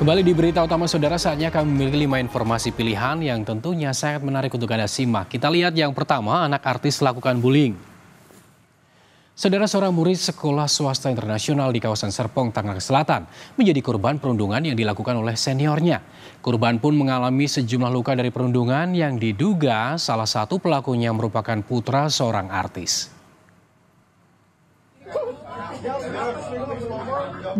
Kembali di berita utama saudara, saatnya kami memiliki lima informasi pilihan yang tentunya sangat menarik untuk Anda simak. Kita lihat yang pertama, anak artis lakukan bullying. Saudara seorang murid sekolah swasta internasional di kawasan Serpong, Tangerang Selatan menjadi korban perundungan yang dilakukan oleh seniornya. Korban pun mengalami sejumlah luka dari perundungan yang diduga salah satu pelakunya merupakan putra seorang artis.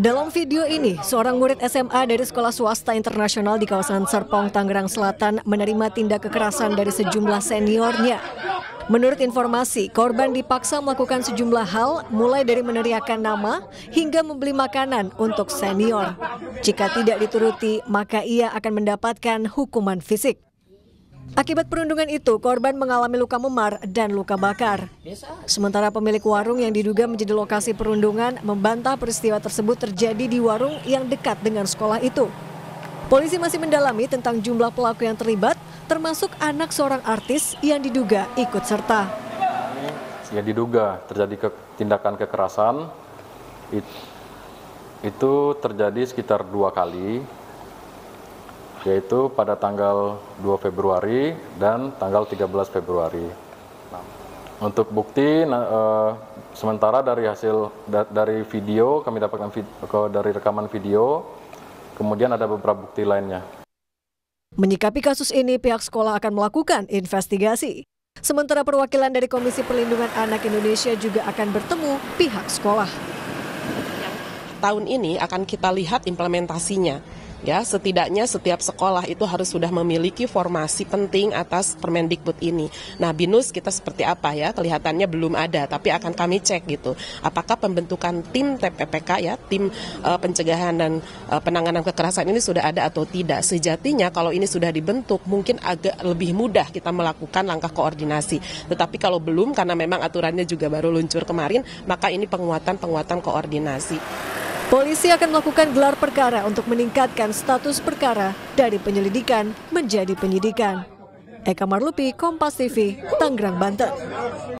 Dalam video ini, seorang murid SMA dari sekolah swasta internasional di kawasan Serpong, Tangerang Selatan menerima tindak kekerasan dari sejumlah seniornya. Menurut informasi, korban dipaksa melakukan sejumlah hal mulai dari meneriakan nama hingga membeli makanan untuk senior. Jika tidak dituruti, maka ia akan mendapatkan hukuman fisik. Akibat perundungan itu, korban mengalami luka memar dan luka bakar. Sementara pemilik warung yang diduga menjadi lokasi perundungan membantah peristiwa tersebut terjadi di warung yang dekat dengan sekolah itu. Polisi masih mendalami tentang jumlah pelaku yang terlibat, termasuk anak seorang artis yang diduga ikut serta. Ya diduga terjadi ke, tindakan kekerasan, itu terjadi sekitar dua kali yaitu pada tanggal 2 Februari dan tanggal 13 Februari. Nah, untuk bukti nah, eh, sementara dari hasil da, dari video kami dapatkan vid, dari rekaman video, kemudian ada beberapa bukti lainnya. Menyikapi kasus ini pihak sekolah akan melakukan investigasi. Sementara perwakilan dari Komisi Perlindungan Anak Indonesia juga akan bertemu pihak sekolah. Tahun ini akan kita lihat implementasinya Ya, setidaknya setiap sekolah itu harus sudah memiliki formasi penting atas Permendikbud ini. Nah, BINUS kita seperti apa ya? Kelihatannya belum ada, tapi akan kami cek gitu. Apakah pembentukan tim TPPK ya, tim uh, pencegahan dan uh, penanganan kekerasan ini sudah ada atau tidak? Sejatinya kalau ini sudah dibentuk, mungkin agak lebih mudah kita melakukan langkah koordinasi. Tetapi kalau belum karena memang aturannya juga baru luncur kemarin, maka ini penguatan-penguatan koordinasi. Polisi akan melakukan gelar perkara untuk meningkatkan status perkara dari penyelidikan menjadi penyidikan. Eka Marlupi, Kompas TV, Tangerang, Banten.